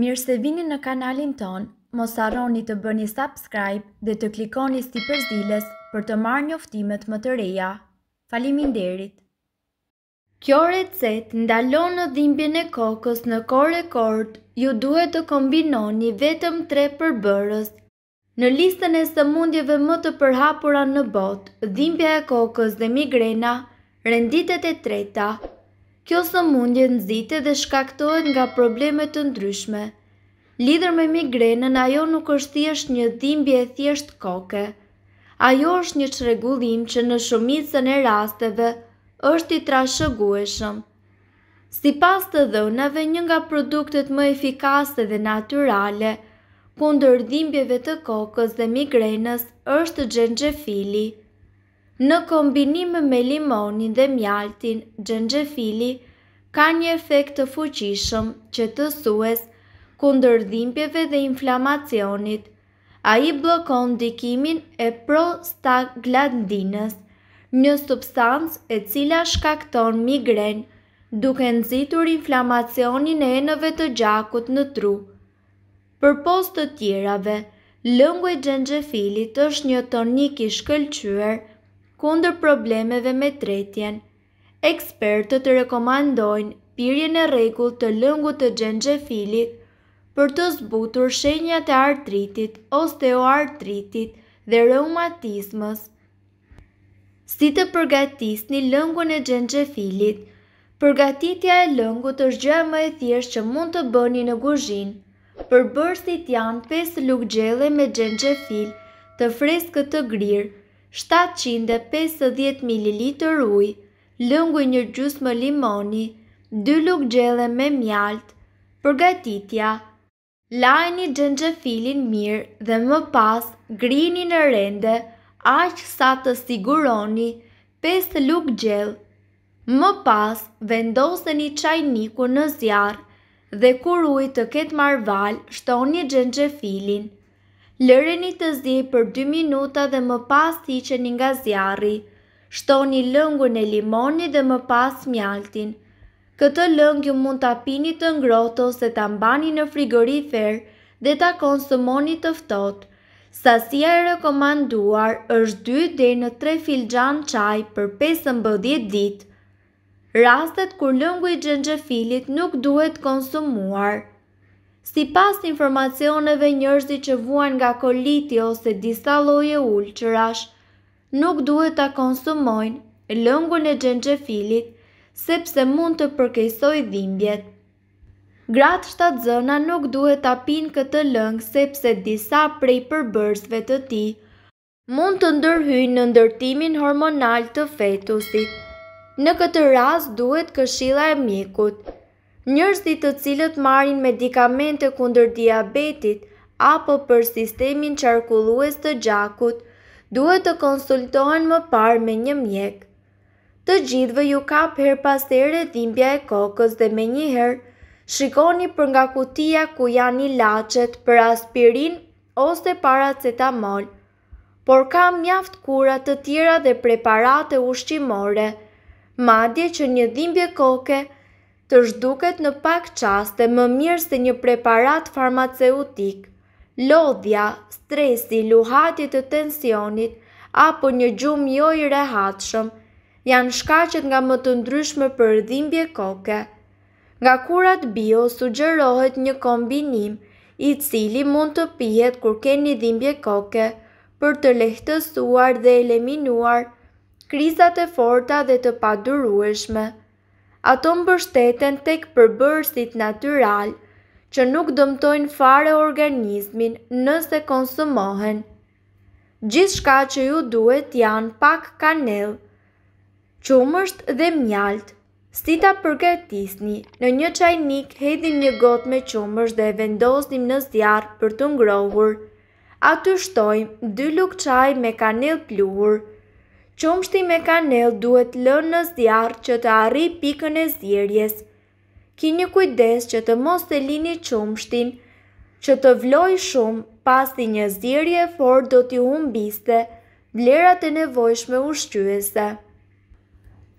Mirë se vini në kanalin ton, mos arroni të bëni subscribe dhe të klikoni sti përzilës për të marrë njoftimet më të reja. Falimin derit! Kjo recet ndalon në dhimbje në kokës në kore rekord, ju duhet të kombinoni vetëm tre përbërës. Në listën e së mundjeve më të përhapura në bot, dhimbja e kokës dhe migrena, renditet e treta, Kjo së mundje nëzite dhe shkaktojnë nga problemet të ndryshme. Lidhër me migrenën, ajo nuk është thjesht një dhimbje e thjesht koke. Ajo është një qregullim që në shumicën e rasteve është i trashëgueshëm. Si pas të dhënave një nga produktet më efikase dhe naturale, kundër dhimbjeve të kokës dhe migrenës është gjengjefili. fili. Në kombinim me limonin dhe mjaltin, gjengjefili ka një efekt të fuqishëm që të sues kundër dhimpjeve dhe inflamacionit. A i blokon dikimin e prostaglandinës, një substancë e cila shkakton migren duke nëzitur inflamacionin e enëve të gjakut në tru. Për post të tjerave, lëngu e gjengjefilit është një tonik i shkëllqyër kundër problemeve me tretjen. Ekspertët të rekomandojnë pyrje në regull të lëngu të gjengje filit për të zbutur shenjat e artritit, osteoartritit dhe reumatismës. Si të përgatis një lëngu në gjengje filit, përgatitja e lëngu të shgjë më e thjesht që mund të bëni në guzhin, për bërësit janë 5 lukë gjele me gjengje fil të freskët të grirë, 750 ml uj, lëngu një gjusë më limoni, 2 luk gjele me mjalt, përgatitja, lajni gjengjefilin mirë dhe më pas grini në rende, aqë sa të siguroni 5 luk gjele. Më pas, vendosë një qajniku në zjarë dhe kur ujtë të ketë marval, shtoni gjengjefilin. filin. Lëreni të zi për 2 minuta dhe më pas t'i qeni nga zjarri. Shtoni lëngun e limoni dhe më pas mjaltin. Këtë lëng ju mund pini të ngroto se t'a mbani në frigorifer dhe t'a konsumoni të ftot. Sasia e rekomanduar është 2 dhe në 3 filxan qaj për 5-10 ditë. Rastet kur lëngu i gjengjefilit nuk duhet konsumuar – Si pas informacioneve njërzi që vuan nga koliti ose disa loje ullë që rash, nuk duhet të konsumojnë lëngun e gjengjefilit, sepse mund të përkejsoj dhimbjet. Gratë shtatë zëna nuk duhet të apin këtë lëngë sepse disa prej përbërsve të ti mund të ndërhyjnë në ndërtimin hormonal të fetusit. Në këtë ras duhet këshila e mjekut, Njërësit të cilët marin medikamente kunder diabetit apo për sistemin qarkullues të gjakut, duhet të konsultohen më par me një mjek. Të gjithve ju ka per pasere dhimbja e kokës dhe me njëherë shikoni për nga kutia ku janë i lachet për aspirin ose paracetamol, por ka mjaft kurat të tjera dhe preparate ushqimore, madje që një dhimbje koke të zhduket në pak qaste më mirë se një preparat farmaceutik. Lodhja, stresi, luhatit të tensionit, apo një gjumë jo i rehatëshëm, janë shkacet nga më të ndryshme për dhimbje koke. Nga kurat bio, sugërohet një kombinim i cili mund të pihet kur keni dhimbje koke për të lehtësuar dhe eliminuar krizat e forta dhe të padurueshme ato mbështeten tek përbërësit natural që nuk dëmtojnë fare organizmin nëse konsumohen. Gjithë shka që ju duhet janë pak kanel, qumësht dhe mjalt, si ta përgatisni në një qajnik hedin një got me qumësht dhe vendosnim në zjarë për të ngrohur. Aty shtojmë dy lukë qaj me kanel pluhur, qumshti me kanel duhet lënë në zjarë që të arri pikën e zjerjes. Ki një kujdes që të mos të lini qumshtin, që të vloj shumë pas të një zjerje e fort do t'ju humbiste, vlerat e nevojshme ushqyese.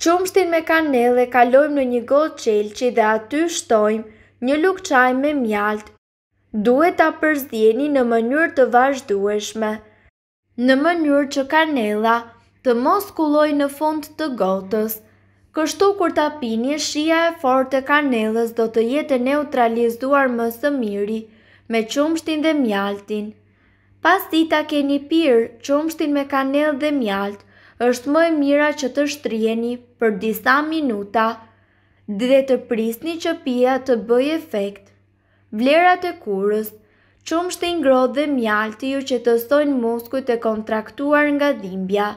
Qumshtin me kanel e kalojmë në një gotë qelqi dhe aty shtojmë një lukë qaj me mjaltë. Duhet ta përzdjeni në mënyrë të vazhdueshme, në mënyrë që kanela përzdjeni të mos kulloj në fund të gotës. Kështu kur ta pini, shia e fort të kanelës do të jetë neutralizuar më së miri, me qumshtin dhe mjaltin. Pas ti ta keni pirë, qumshtin me kanelë dhe mjalt, është më e mira që të shtrieni për disa minuta dhe të prisni që pia të bëj efekt. Vlerat e kurës Qumshtin ngrohtë dhe mjalti ju që të sojnë muskuj e kontraktuar nga dhimbja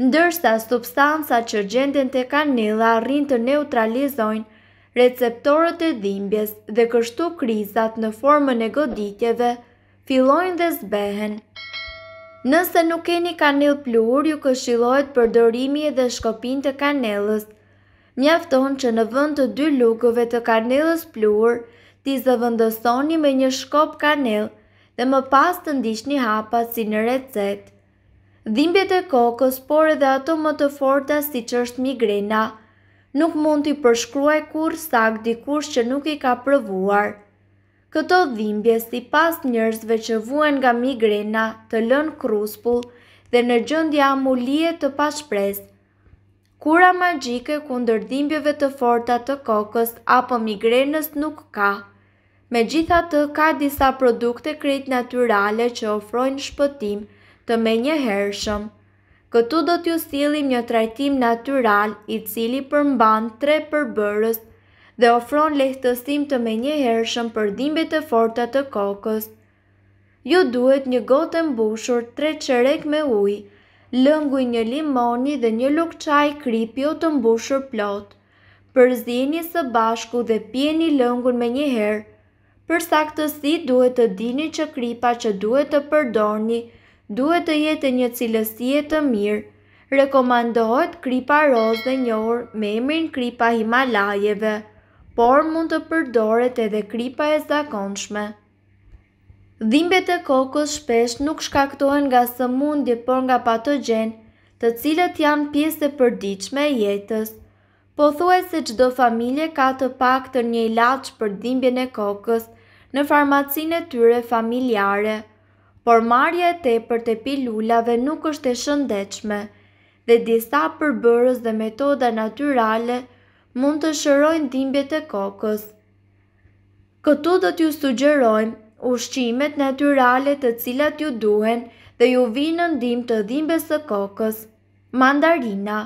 ndërsa substanca që gjenden të kanela rrinë të neutralizojnë receptorët e dhimbjes dhe kështu krizat në formën e goditjeve, fillojnë dhe zbehen. Nëse nuk keni kanel pluhur, ju këshilojt për dorimi dhe shkopin të kanelës. Mjafton që në vënd të dy lukove të kanelës pluhur, ti zëvëndësoni me një shkop kanel dhe më pas të ndisht një hapa si në recetë dhimbjet e kokës, por edhe ato më të forta si që është migrena. Nuk mund t'i përshkruaj kur sak dikush që nuk i ka përvuar. Këto dhimbje si pas njërzve që vuen nga migrena të lën kruspull dhe në gjëndja amulie të pashpres. Kura magjike kundër dhimbjeve të forta të kokës apo migrenës nuk ka. Me gjitha të ka disa produkte krejt naturale që ofrojnë shpëtim të me një hershëm. Këtu do t'ju silim një trajtim natural i cili përmban tre përbërës dhe ofron lehtësim të me një hershëm për dhimbe të forta të kokës. Ju duhet një gotë mbushur tre qerek me ujë, lëngu një limoni dhe një lukë qaj o të mbushur plot. Përzini së bashku dhe pjeni lëngun me një herë. Përsa duhet të dini që kripa që duhet të përdorni duhet të jetë një cilësie të mirë. Rekomandohet kripa rozë dhe njohur me emrin kripa Himalajeve, por mund të përdoret edhe kripa e zakonshme. Dhimbet e kokës shpesh nuk shkaktohen nga sëmundje, por nga patogjen, të cilët janë pjesë e përditshme e jetës. Po thuaj se çdo familje ka të paktën një ilaç për dhimbjen e kokës në farmacinë e tyre familjare por marja e për të pilulave nuk është e shëndechme dhe disa përbërës dhe metoda naturale mund të shërojnë dhimbjet e kokës. Këtu do t'ju sugjerojmë ushqimet naturale të cilat ju duhen dhe ju vinë në dhim të dhimbjes e kokës. Mandarina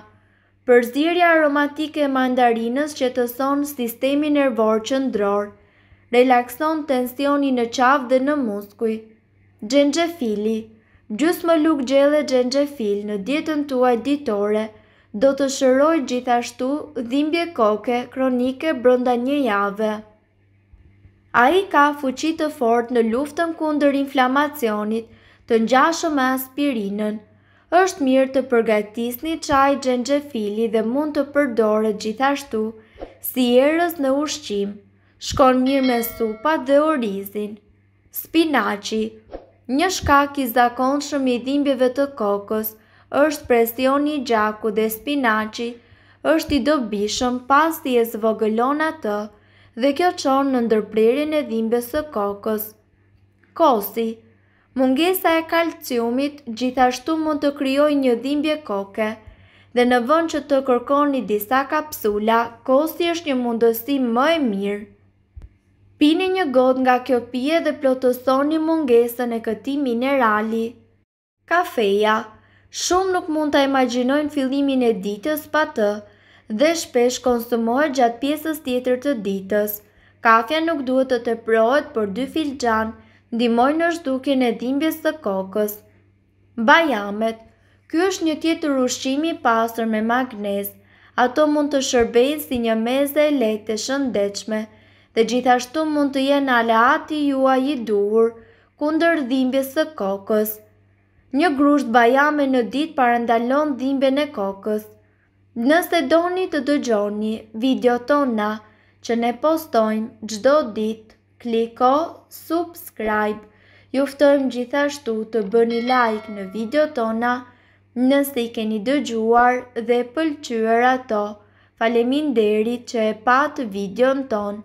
Përzirja aromatike e mandarinës që të sonë sistemi nervor që relakson tensioni në qavë dhe në muskuj, Gjengjefili Gjus më luk gjele gjengjefil në dietën tuaj ditore, do të shëroj gjithashtu dhimbje koke kronike brënda një jave. A i ka fuqit të fort në luftën kundër inflamacionit të njashëm me aspirinën. është mirë të përgatis një qaj gjengjefili dhe mund të përdore gjithashtu si erës në ushqim. Shkon mirë me supa dhe orizin. Spinaci, Një shkak i zakonshëm i dhimbjeve të kokës është presioni i gjakut dhe spinaci, është i dobishëm pasi e zvogëlon atë dhe kjo çon në ndërprerjen e dhimbjes së kokës. Kosi Mungesa e kalciumit gjithashtu mund të kryoj një dhimbje koke, dhe në vënd që të kërkoni disa kapsula, kosi është një mundësi më e mirë. Pini një god nga kjo pije dhe plotësoni mungesën e këti minerali. Kafeja Shumë nuk mund të imaginojnë fillimin e ditës pa të dhe shpesh konsumohet gjatë pjesës tjetër të ditës. Kafja nuk duhet të të prohet për dy filxan, dimoj në shduke në dimbjes të kokës. Bajamet Ky është një tjetër ushqimi pasër me magnez, ato mund të shërbejnë si një meze e lejtë të shëndechme dhe gjithashtu mund të jenë aleati jua i duhur kundër dhimbje së kokës. Një grusht bajame në ditë parëndalon dhimbje në kokës. Nëse doni të dëgjoni video tona që ne postojmë gjdo ditë, kliko subscribe. Juftojmë gjithashtu të bëni like në video tona nëse i keni dëgjuar dhe pëlqyër ato. Falemin deri që e patë video në tonë.